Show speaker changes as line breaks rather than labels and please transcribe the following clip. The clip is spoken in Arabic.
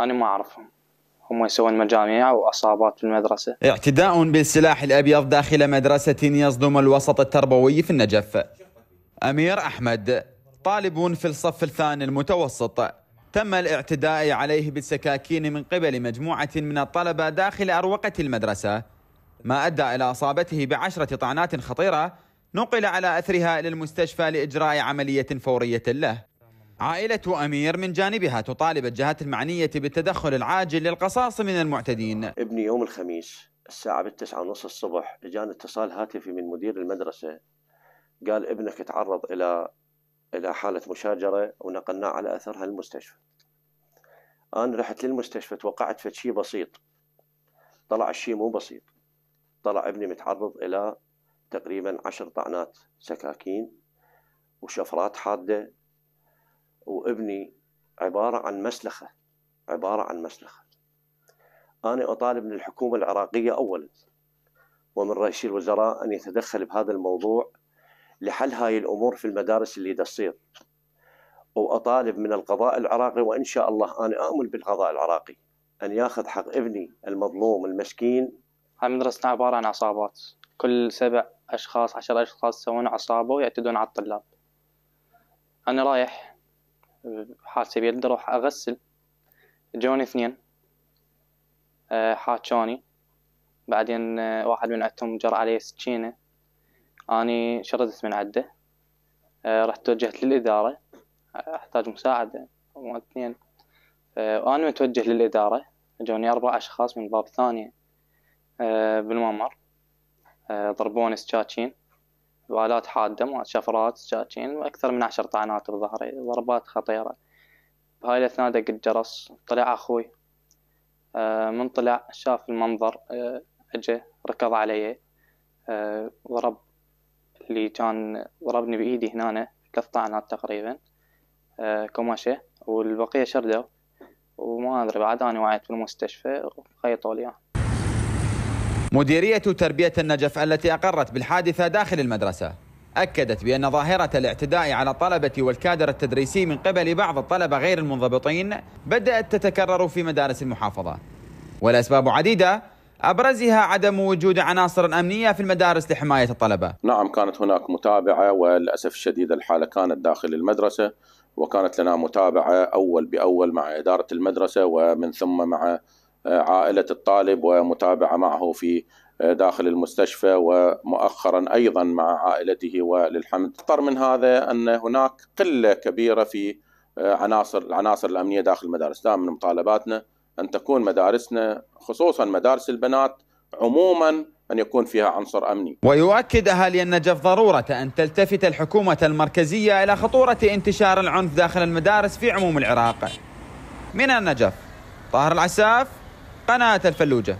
انا ما اعرفهم هم يسوون مجاميع واصابات في المدرسه.
اعتداء بالسلاح الابيض داخل مدرسه يصدم الوسط التربوي في النجف. امير احمد طالب في الصف الثاني المتوسط تم الاعتداء عليه بالسكاكين من قبل مجموعه من الطلبه داخل اروقه المدرسه ما ادى الى اصابته بعشره طعنات خطيره نقل على اثرها الى المستشفى لاجراء عمليه فوريه له. عائلة أمير من جانبها تطالب الجهات المعنية بالتدخل العاجل للقصاص من المعتدين ابني يوم الخميس الساعة بالتسعة
ونص الصبح جان اتصال هاتفي من مدير المدرسة قال ابنك تعرض إلى إلى حالة مشاجرة ونقلناه على أثرها المستشفى أنا رحت للمستشفى توقعت في شيء بسيط طلع الشيء مو بسيط طلع ابني متعرض إلى تقريبا عشر طعنات سكاكين وشفرات حادة وابني عبارة عن مسلخة عبارة عن مسلخة أنا أطالب من الحكومة العراقية أولا ومن رئيس الوزراء أن يتدخل بهذا الموضوع لحل هاي الأمور في المدارس اللي تصير وأطالب من القضاء العراقي وإن شاء الله أنا
أؤمن بالقضاء العراقي أن ياخذ حق ابني المظلوم المسكين هاي مدرستنا عبارة عن عصابات كل سبع أشخاص عشر أشخاص يسوون عصابة ويعتدون على الطلاب أنا رايح حاسب يد اروح أغسل جوني اثنين آه، حاجوني بعدين آه، واحد من عندهم جر علي سكينة أني شردت من عده آه، رحت توجهت للإدارة أحتاج مساعدة اثنين وأنا متوجه للإدارة جوني أربع أشخاص من باب ثانية بالممر ضربوني سكاكين وآلات حاده شفرات سكاكين واكثر من عشر طعنات بظهري ضربات خطيره بهاي الاثناء دق الجرس طلع اخوي آه، من طلع شاف المنظر آه، اجى ركض علي آه، ضرب اللي كان ضربني بايدي هنا ثلاث طعنات تقريبا كماشة والبقية شردوا
وما ادري بعد انا وعيت بالمستشفى وخيطوا لي مديرية تربية النجف التي أقرت بالحادثة داخل المدرسة أكدت بأن ظاهرة الاعتداء على الطلبة والكادر التدريسي من قبل بعض الطلبة غير المنضبطين بدأت تتكرر في مدارس المحافظة والأسباب عديدة أبرزها عدم وجود عناصر أمنية في المدارس لحماية الطلبة
نعم كانت هناك متابعة وللأسف الشديد الحالة كانت داخل المدرسة وكانت لنا متابعة أول بأول مع إدارة المدرسة ومن ثم مع عائله الطالب ومتابعه معه في داخل المستشفى ومؤخرا ايضا مع عائلته وللحمد. اكثر من هذا ان هناك قله كبيره في عناصر العناصر الامنيه داخل المدارس، دائما من مطالباتنا ان تكون مدارسنا خصوصا مدارس البنات عموما أن يكون فيها عنصر أمني
ويؤكد أهالي النجف ضرورة أن تلتفت الحكومة المركزية إلى خطورة انتشار العنف داخل المدارس في عموم العراق من النجف طاهر العساف قناة الفلوجة